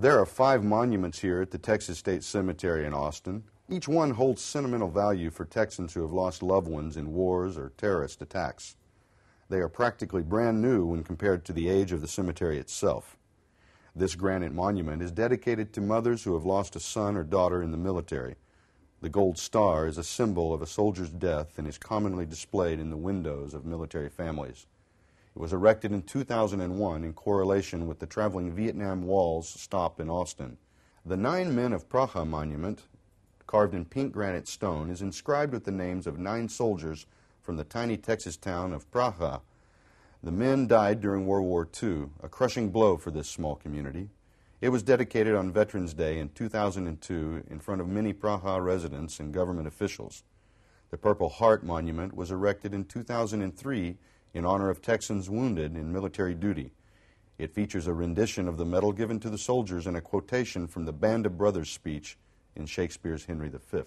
There are five monuments here at the Texas State Cemetery in Austin. Each one holds sentimental value for Texans who have lost loved ones in wars or terrorist attacks. They are practically brand new when compared to the age of the cemetery itself. This granite monument is dedicated to mothers who have lost a son or daughter in the military. The gold star is a symbol of a soldier's death and is commonly displayed in the windows of military families. It was erected in 2001 in correlation with the traveling Vietnam Wall's stop in Austin. The Nine Men of Praha monument, carved in pink granite stone, is inscribed with the names of nine soldiers from the tiny Texas town of Praha. The men died during World War II, a crushing blow for this small community. It was dedicated on Veterans Day in 2002 in front of many Praha residents and government officials. The Purple Heart Monument was erected in 2003 in honor of Texans wounded in military duty. It features a rendition of the medal given to the soldiers and a quotation from the Band of Brothers speech in Shakespeare's Henry V.